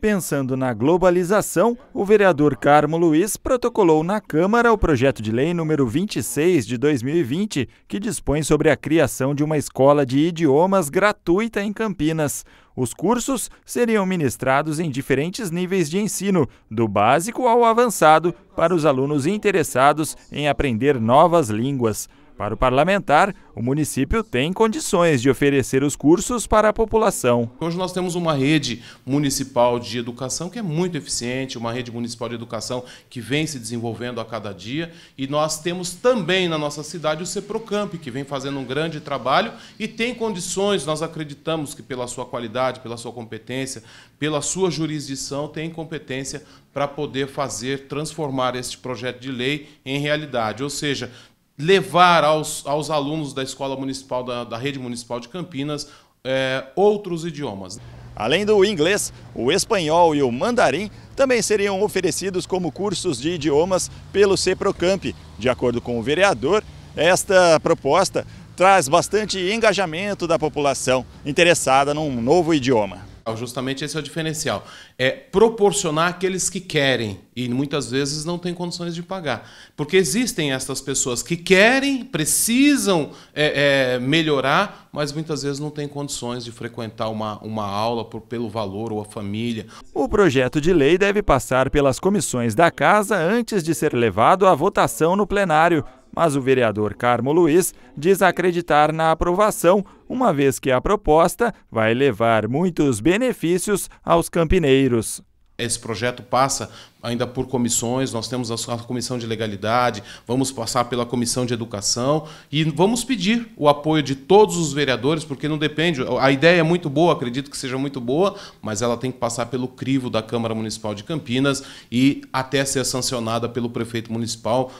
Pensando na globalização, o vereador Carmo Luiz protocolou na Câmara o projeto de lei número 26 de 2020, que dispõe sobre a criação de uma escola de idiomas gratuita em Campinas. Os cursos seriam ministrados em diferentes níveis de ensino, do básico ao avançado, para os alunos interessados em aprender novas línguas. Para o parlamentar, o município tem condições de oferecer os cursos para a população. Hoje nós temos uma rede municipal de educação que é muito eficiente, uma rede municipal de educação que vem se desenvolvendo a cada dia. E nós temos também na nossa cidade o CEPROCAMP, que vem fazendo um grande trabalho e tem condições, nós acreditamos que pela sua qualidade, pela sua competência, pela sua jurisdição, tem competência para poder fazer, transformar este projeto de lei em realidade. Ou seja, levar aos, aos alunos da Escola Municipal, da, da Rede Municipal de Campinas, é, outros idiomas. Além do inglês, o espanhol e o mandarim também seriam oferecidos como cursos de idiomas pelo CEPROCAMP. De acordo com o vereador, esta proposta traz bastante engajamento da população interessada num novo idioma. Então, justamente esse é o diferencial. É proporcionar aqueles que querem e muitas vezes não têm condições de pagar. Porque existem essas pessoas que querem, precisam é, é, melhorar, mas muitas vezes não têm condições de frequentar uma, uma aula por, pelo valor ou a família. O projeto de lei deve passar pelas comissões da casa antes de ser levado à votação no plenário mas o vereador Carmo Luiz diz acreditar na aprovação, uma vez que a proposta vai levar muitos benefícios aos campineiros. Esse projeto passa ainda por comissões, nós temos a comissão de legalidade, vamos passar pela comissão de educação e vamos pedir o apoio de todos os vereadores, porque não depende, a ideia é muito boa, acredito que seja muito boa, mas ela tem que passar pelo crivo da Câmara Municipal de Campinas e até ser sancionada pelo prefeito municipal.